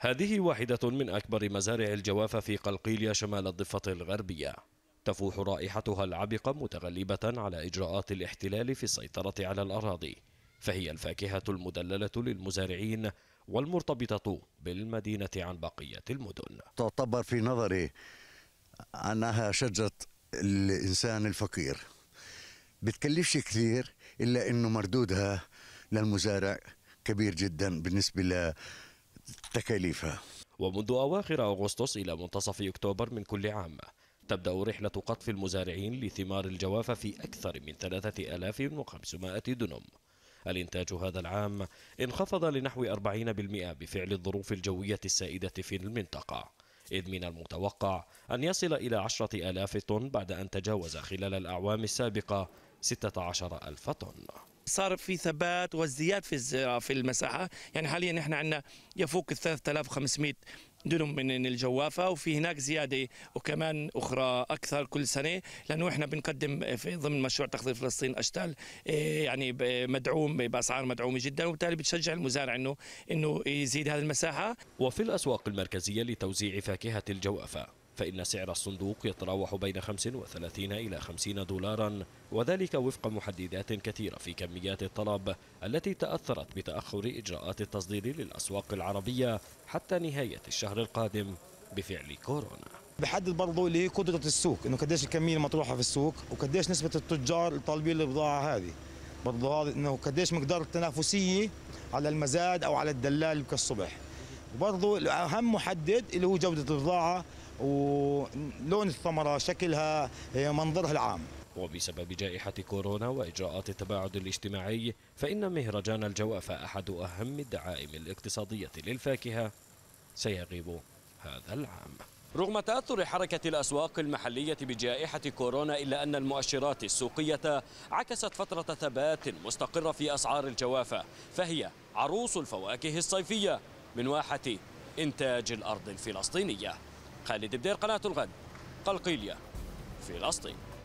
هذه واحدة من أكبر مزارع الجوافة في قلقيليا شمال الضفة الغربية تفوح رائحتها العبقة متغلبة على إجراءات الاحتلال في السيطرة على الأراضي فهي الفاكهة المدللة للمزارعين والمرتبطة بالمدينة عن بقية المدن تعتبر في نظري أنها شجرة الإنسان الفقير بتكلفش كثير إلا أنه مردودها للمزارع كبير جدا بالنسبة تكاليفها ومنذ أواخر أغسطس إلى منتصف أكتوبر من كل عام تبدأ رحلة قطف المزارعين لثمار الجوافة في أكثر من 3500 دنم الإنتاج هذا العام انخفض لنحو 40% بفعل الظروف الجوية السائدة في المنطقة إذ من المتوقع أن يصل إلى 10000 ألاف طن بعد أن تجاوز خلال الأعوام السابقة 16000 طن صار في ثبات وازدياد في الزراعة في المساحه يعني حاليا نحن عندنا يفوق ال 3500 دونم من الجوافه وفي هناك زياده وكمان اخرى اكثر كل سنه لانه احنا بنقدم في ضمن مشروع تخضير فلسطين اشتال إيه، يعني مدعوم باسعار مدعومه جدا وبالتالي بتشجع المزارع انه انه يزيد هذه المساحه وفي الاسواق المركزيه لتوزيع فاكهه الجوافه فإن سعر الصندوق يتراوح بين 35 إلى 50 دولارا وذلك وفق محددات كثيرة في كميات الطلب التي تأثرت بتأخر إجراءات التصدير للأسواق العربية حتى نهاية الشهر القادم بفعل كورونا بحدد برضه اللي هي قدره السوق انه قديش الكميه المطروحه في السوق وقديش نسبه التجار اللي طالبين البضاعه هذه برضه هذا انه قديش مقدار التنافسيه على المزاد او على الدلال الصبح وبرضه اهم محدد اللي هو جوده البضاعه ولون الثمرة شكلها منظرها العام وبسبب جائحة كورونا وإجراءات التباعد الاجتماعي فإن مهرجان الجوافة أحد أهم الدعائم الاقتصادية للفاكهة سيغيب هذا العام رغم تأثر حركة الأسواق المحلية بجائحة كورونا إلا أن المؤشرات السوقية عكست فترة ثبات مستقرة في أسعار الجوافة فهي عروس الفواكه الصيفية من واحة إنتاج الأرض الفلسطينية خالد بدير قناة الغد قلقيلية فلسطين